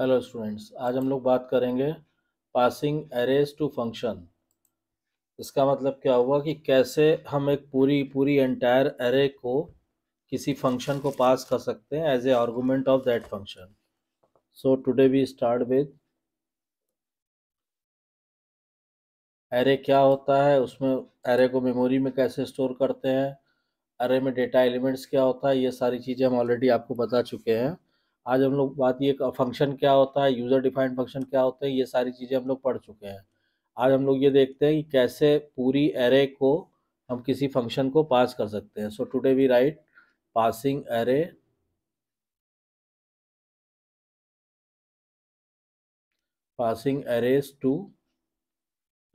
Hello students आज हम लोग बात करेंगे पासिंग एरेज टू फंक्शन इसका मतलब क्या हुआ कि कैसे हम एक पूरी पूरी एंटायर एरे को किसी फंक्शन को पास कर सकते हैं as a argument of that function so today we start with array क्या होता है उसमें एरे को मेमोरी में कैसे स्टोर करते हैं एरे में डेटा एलिमेंट्स क्या होता है ये सारी चीज़ें हम ऑलरेडी आपको बता चुके हैं आज हम लोग बात ये फंक्शन क्या होता है यूज़र डिफाइंड फंक्शन क्या होते हैं ये सारी चीज़ें हम लोग पढ़ चुके हैं आज हम लोग ये देखते हैं कि कैसे पूरी एरे को हम किसी फंक्शन को पास कर सकते हैं so today we write passing array passing arrays to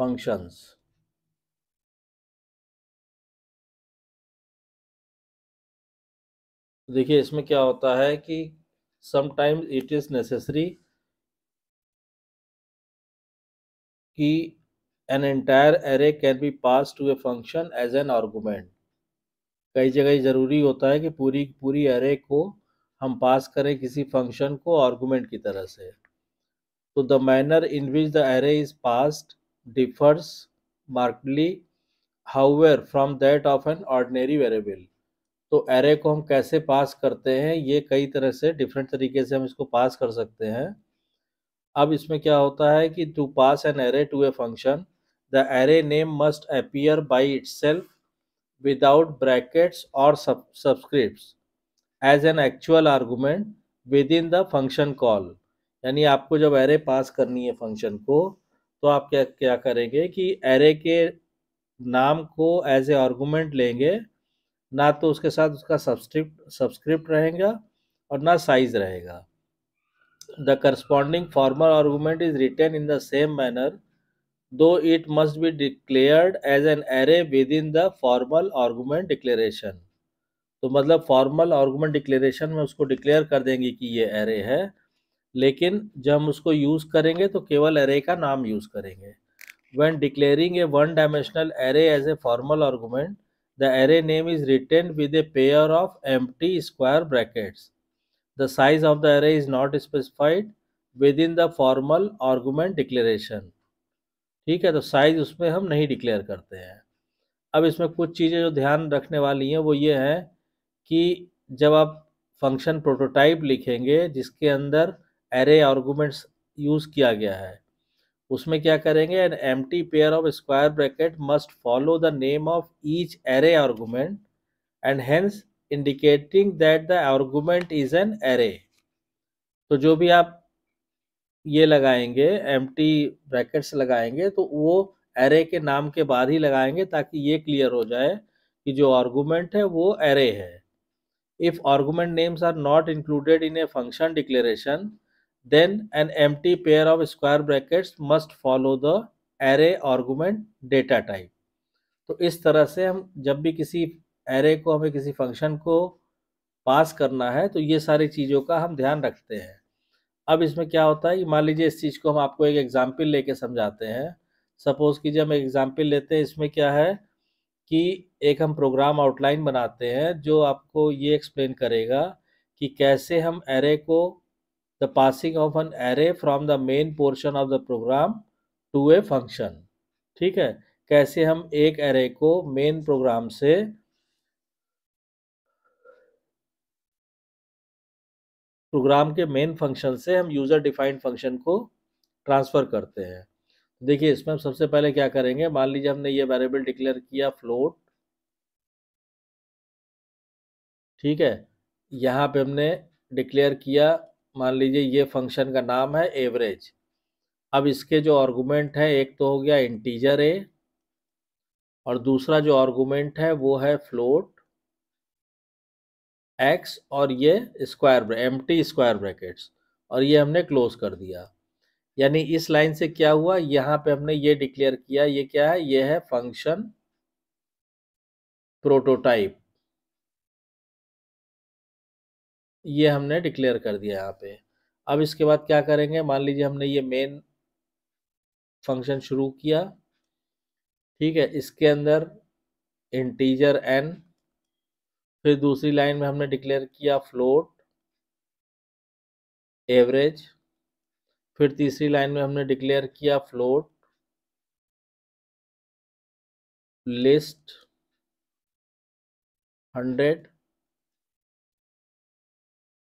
functions देखिए इसमें क्या होता है कि समटाइम्स इट इज नेसेसरी कि an entire array can be pass to a function as an argument कई जगह ज़रूरी होता है कि पूरी पूरी एरे को हम पास करें किसी फंक्शन को आर्गूमेंट की तरह से तो the manner in which the array is passed differs markedly however from that of an ordinary variable तो एरे को हम कैसे पास करते हैं ये कई तरह से डिफरेंट तरीके से हम इसको पास कर सकते हैं अब इसमें क्या होता है कि to pass an array to a function the array name must appear by itself without brackets और subscript as an actual argument within the function call यानी आपको जब एरे पास करनी है फंक्शन को तो आप क्या क्या करेंगे कि एरे के नाम को एज ए आर्गूमेंट लेंगे ना तो उसके साथ उसका सब्सक्रिप्ट सब्सक्रिप्ट रहेगा और ना साइज रहेगा the corresponding formal argument is written in the same manner though it must be declared as an array within the formal argument declaration तो मतलब फॉर्मल आर्गूमेंट डिक्लेरेशन में उसको डिक्लेयर कर देंगे कि ये एरे है लेकिन जब हम उसको यूज़ करेंगे तो केवल एरे का नाम यूज़ करेंगे when declaring a one dimensional array as a formal argument The array name is written with a pair of empty square brackets. The size of the array is not specified within the formal argument declaration. ठीक है तो size उसमें हम नहीं declare करते हैं अब इसमें कुछ चीज़ें जो ध्यान रखने वाली हैं वो ये हैं कि जब आप फंक्शन प्रोटोटाइप लिखेंगे जिसके अंदर एरे आर्गूमेंट्स यूज़ किया गया है उसमें क्या करेंगे an empty pair of square bracket must follow the name of each array argument and hence indicating that the argument is an array तो जो भी आप ये लगाएंगे एम टी ब्रैकेट्स लगाएंगे तो वो एरे के नाम के बाद ही लगाएंगे ताकि ये क्लियर हो जाए कि जो आर्गूमेंट है वो एरे है if argument names are not included in a function declaration then an empty pair of square brackets must follow the array argument data type तो इस तरह से हम जब भी किसी एरे को हमें किसी फंक्शन को पास करना है तो ये सारी चीज़ों का हम ध्यान रखते हैं अब इसमें क्या होता है कि मान लीजिए इस चीज़ को हम आपको एक एग्जाम्पल लेके समझाते हैं सपोज़ कीजिए हम एक एग्जाम्पल लेते हैं इसमें क्या है कि एक हम प्रोग्राम आउटलाइन बनाते हैं जो आपको ये एक्सप्लेन करेगा कि कैसे हम एरे को the passing of an array from the main portion of the program to a function ठीक है कैसे हम एक एरे को मेन प्रोग्राम से प्रोग्राम के मेन फंक्शन से हम यूज़र डिफाइंड फंक्शन को ट्रांसफ़र करते हैं देखिए इसमें हम सबसे पहले क्या करेंगे मान लीजिए हमने ये वेरिएबल डिक्लेयर किया फ्लोट ठीक है यहाँ पे हमने डिक्लेयर किया मान लीजिए ये फंक्शन का नाम है एवरेज अब इसके जो आर्गूमेंट है एक तो हो गया इंटीजर ए और दूसरा जो आर्गूमेंट है वो है फ्लोट एक्स और ये square empty square brackets और ये हमने क्लोज कर दिया यानी इस लाइन से क्या हुआ यहाँ पे हमने ये डिक्लेयर किया ये क्या है ये है फंक्शन प्रोटोटाइप ये हमने डिक्लेयर कर दिया यहाँ पे अब इसके बाद क्या करेंगे मान लीजिए हमने ये मेन फंक्शन शुरू किया ठीक है इसके अंदर इंटीजर एन फिर दूसरी लाइन में हमने डिक्लेयर किया फ्लोट एवरेज फिर तीसरी लाइन में हमने डिक्लेयर किया फ्लोट लिस्ट हंड्रेड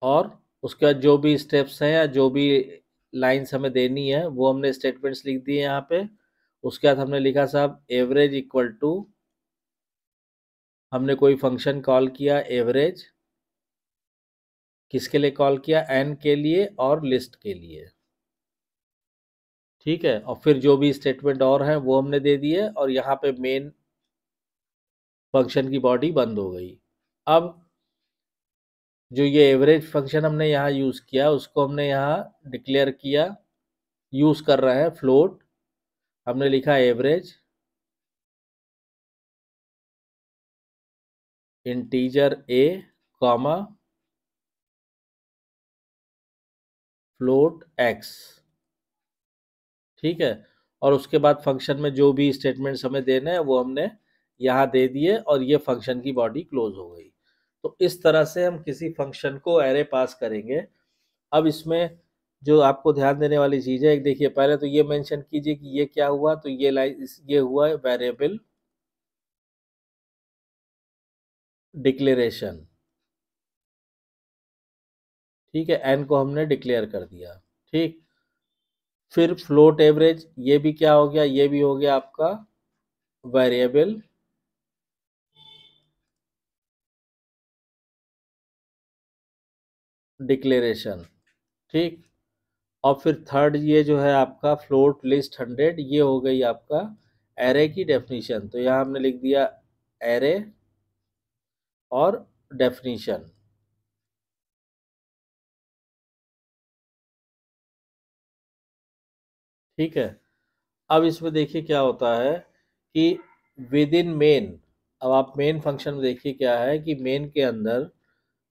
और उसके बाद जो भी स्टेप्स हैं या जो भी लाइन्स हमें देनी है वो हमने स्टेटमेंट्स लिख दिए यहाँ पे उसके बाद हमने लिखा साहब एवरेज इक्वल टू हमने कोई फंक्शन कॉल किया एवरेज किसके लिए कॉल किया एन के लिए और लिस्ट के लिए ठीक है और फिर जो भी स्टेटमेंट और हैं वो हमने दे दिए और यहाँ पे मेन फंक्शन की बॉडी बंद हो गई अब जो ये एवरेज फंक्शन हमने यहाँ यूज़ किया उसको हमने यहाँ डिक्लेयर किया यूज़ कर रहे हैं फ्लोट हमने लिखा average integer A comma float X ठीक है और उसके बाद फंक्शन में जो भी स्टेटमेंट्स हमें देने हैं वो हमने यहाँ दे दिए और ये फंक्शन की बॉडी क्लोज हो गई तो इस तरह से हम किसी फंक्शन को एरे पास करेंगे अब इसमें जो आपको ध्यान देने वाली चीज़ है एक देखिए पहले तो ये मेंशन कीजिए कि ये क्या हुआ तो ये लाइन ये हुआ वेरिएबल डिक्लेरेशन ठीक है एन को हमने डिक्लेयर कर दिया ठीक फिर फ्लोट एवरेज ये भी क्या हो गया ये भी हो गया आपका वेरिएबल डिक्लेरेशन ठीक और फिर थर्ड ये जो है आपका फ्लोट लिस्ट हंड्रेड ये हो गई आपका एरे की डेफिनीशन तो यहाँ हमने लिख दिया एरे और डेफिनीशन ठीक है अब इसमें देखिए क्या होता है कि विद इन मेन अब आप मेन फंक्शन में देखिए क्या है कि मेन के अंदर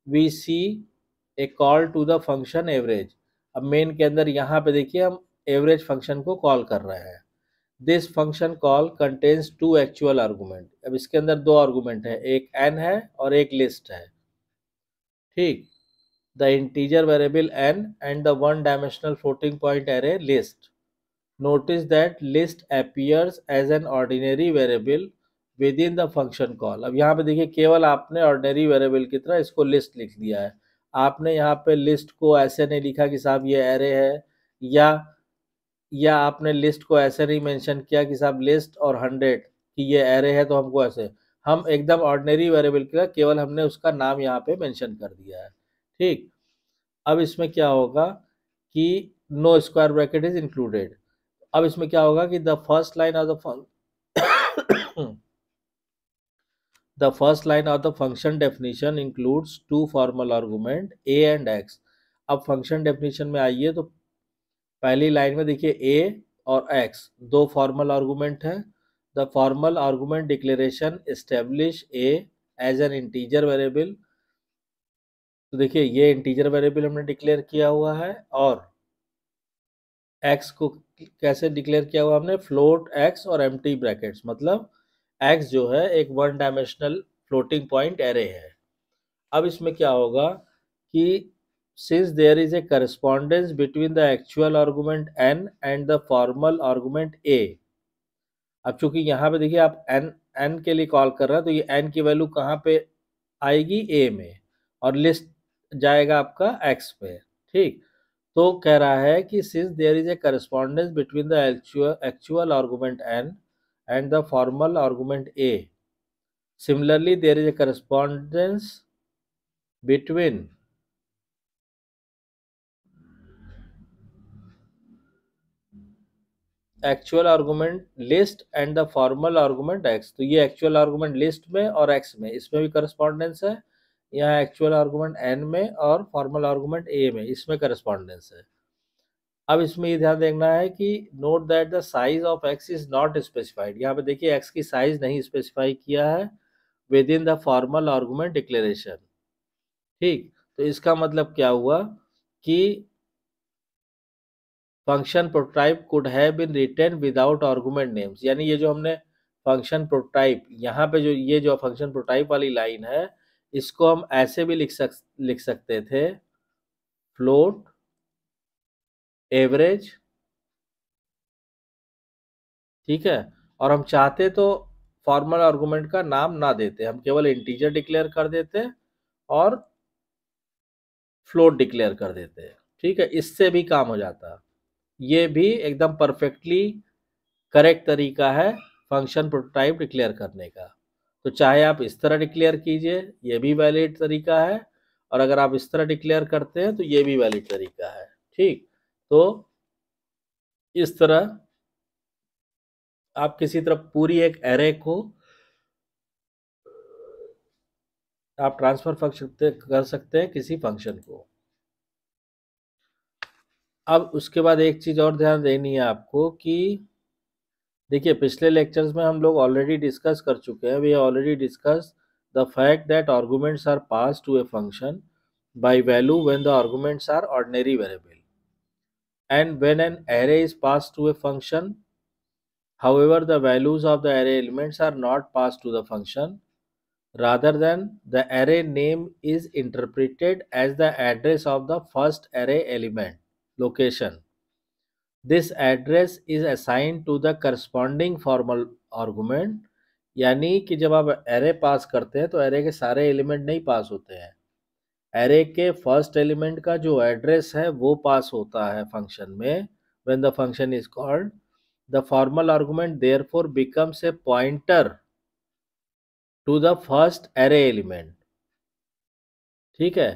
we see a call to the function average अब मेन के अंदर यहाँ पे देखिए हम एवरेज फंक्शन को कॉल कर रहे हैं this function call contains two actual argument अब इसके अंदर दो आर्गूमेंट है एक एन है और एक लिस्ट है ठीक the integer variable N and the one dimensional floating point array list notice that list appears as an ordinary variable within the function call अब यहाँ पे देखिए केवल आपने ऑर्डिनरी वेरेबल की तरह इसको लिस्ट लिख दिया है आपने यहाँ पे लिस्ट को ऐसे नहीं लिखा कि साहब ये एरे है या या आपने लिस्ट को ऐसे नहीं मेंशन किया कि साहब लिस्ट और हंड्रेड कि ये एरे है तो हमको ऐसे हम एकदम ऑर्डनरी वेरिएबल का केवल हमने उसका नाम यहाँ पे मेंशन कर दिया है ठीक अब इसमें क्या होगा कि no square bracket is included अब इसमें क्या होगा कि the first line of the The first line of the function definition includes two formal argument a and x. अब function definition में आइए तो पहली line में देखिए a और x दो formal argument हैं The formal argument declaration establish a as an integer variable. तो देखिए ये इंटीजर वेरिएबल हमने डिक्लेयर किया हुआ है और एक्स को कैसे डिक्लेयर किया हुआ हमने फ्लोट एक्स और एम्प्टी ब्रैकेट्स मतलब एक्स जो है एक one dimensional floating point array है अब इसमें क्या होगा कि since there is a correspondence between the actual argument N and the formal argument A अब चूंकि यहाँ पे देखिए आप एन एन के लिए कॉल कर रहे हैं तो ये एन की वैल्यू कहाँ पे आएगी ए में और लिस्ट जाएगा आपका एक्स पे ठीक तो कह रहा है कि since there is a correspondence between the actual actual argument N and the formal argument A. Similarly, there is a correspondence between actual argument list and the formal argument X तो ये actual argument list में और x में इसमें भी correspondence है यहाँ actual argument N में और फॉर्मल आर्गूमेंट ए में इसमें करस्पॉन्डेंस है अब इसमें ये ध्यान देखना है कि note that the size of X is not specified यहाँ पे देखिए एक्स की साइज नहीं स्पेसिफाई किया है within the formal argument declaration ठीक तो इसका मतलब क्या हुआ कि function prototype could have been written without argument names यानी ये जो हमने फंक्शन प्रोटोटाइप यहाँ पे जो ये जो फंक्शन प्रोटाइप वाली लाइन है इसको हम ऐसे भी लिख सक लिख सकते थे फ्लोट एवरेज ठीक है और हम चाहते तो फॉर्मल आर्गूमेंट का नाम ना देते हम केवल इंटीजर डिक्लेयर कर देते और फ्लोट डिक्लेयर कर देते ठीक है इससे भी काम हो जाता ये भी एकदम परफेक्टली करेक्ट तरीका है फंक्शन प्रोटोटाइप डिक्लेयर करने का तो चाहे आप इस तरह डिक्लेयर कीजिए ये भी वैलिड तरीका है और अगर आप इस तरह डिक्लेयर करते हैं तो ये भी वैलिड तरीका है ठीक तो इस तरह आप किसी तरह पूरी एक एरे को आप ट्रांसफर फंक्शन कर सकते हैं किसी फंक्शन को अब उसके बाद एक चीज़ और ध्यान देनी है आपको कि देखिए पिछले लेक्चर्स में हम लोग ऑलरेडी डिस्कस कर चुके हैं we already discuss the fact that arguments are pass to a function by value when the arguments are ordinary variable and when an array is passed to a function however the values of the array elements are not passed to the function rather than the array name is interpreted as the address of the first array element location this address is assigned to the corresponding formal argument यानी कि जब आप array पास करते हैं तो array के सारे element नहीं पास होते हैं एरे के फर्स्ट एलिमेंट का जो एड्रेस है वो पास होता है फंक्शन में when the function is called the formal argument therefore becomes a pointer to the first array element ठीक है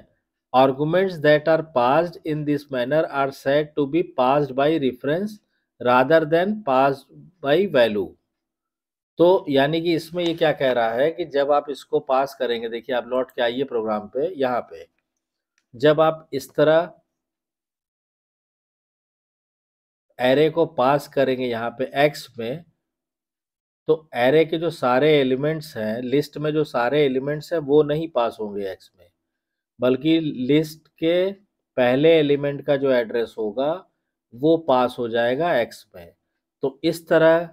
arguments that are passed in this manner are set to be pass by reference rather than pass by value तो यानी कि इसमें ये क्या कह रहा है कि जब आप इसको पास करेंगे देखिए आप लौट के आइए प्रोग्राम पे यहाँ पे जब आप इस तरह एरे को पास करेंगे यहाँ पे एक्स में तो एरे के जो सारे एलिमेंट्स हैं लिस्ट में जो सारे एलिमेंट्स हैं वो नहीं पास होंगे एक्स में बल्कि लिस्ट के पहले एलिमेंट का जो एड्रेस होगा वो पास हो जाएगा एक्स में तो इस तरह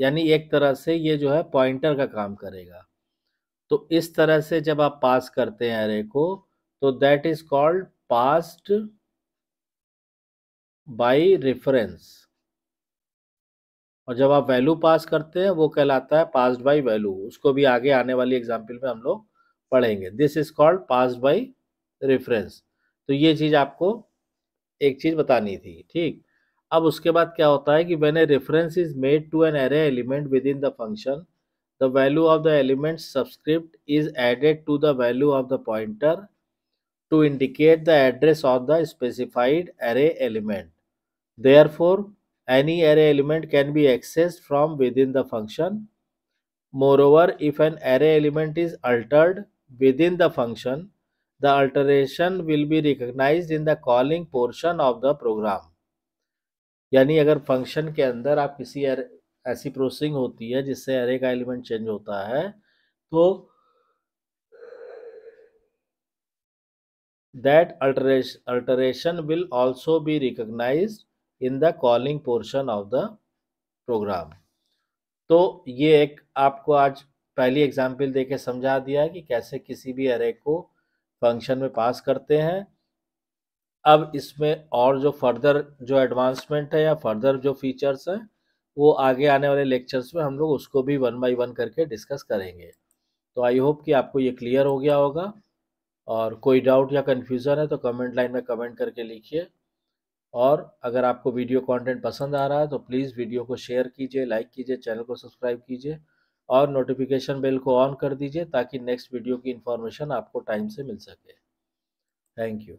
यानी एक तरह से ये जो है पॉइंटर का काम करेगा तो इस तरह से जब आप पास करते हैं एरे को तो that is called passed by reference और जब आप वैल्यू पास करते हैं वो कहलाता है पास्ड बाय वैल्यू उसको भी आगे आने वाली एग्जाम्पल में हम लोग पढ़ेंगे this is called passed by reference तो ये चीज़ आपको एक चीज़ बतानी थी ठीक अब उसके बाद क्या होता है कि when a reference is made to an array element within the the value of the element subscript is added to the value of the pointer to indicate the address of the specified array element. Therefore, any array element can be accessed from within the function. Moreover, if an array element is altered within the function, the alteration will be recognized in the calling portion of the program. यानी अगर function के अंदर आप किसी ऐसी processing होती है जिससे एरे का एलिमेंट चेंज होता है तो that alteration alteration will also be recognized in the calling portion of the program तो ये एक आपको आज पहली एग्जाम्पल देके समझा दिया कि कैसे किसी भी अरे को फंक्शन में पास करते हैं अब इसमें और जो फर्दर जो एडवांसमेंट है या फर्दर जो फीचर्स हैं वो आगे आने वाले लेक्चर्स में हम लोग उसको भी वन बाई वन करके डिस्कस करेंगे तो आई होप कि आपको ये क्लियर हो गया होगा और कोई डाउट या कन्फ्यूज़न है तो कमेंट लाइन में कमेंट करके लिखिए और अगर आपको वीडियो कंटेंट पसंद आ रहा है तो प्लीज़ वीडियो को शेयर कीजिए लाइक कीजिए चैनल को सब्सक्राइब कीजिए और नोटिफिकेशन बेल को ऑन कर दीजिए ताकि नेक्स्ट वीडियो की इन्फॉर्मेशन आपको टाइम से मिल सके थैंक यू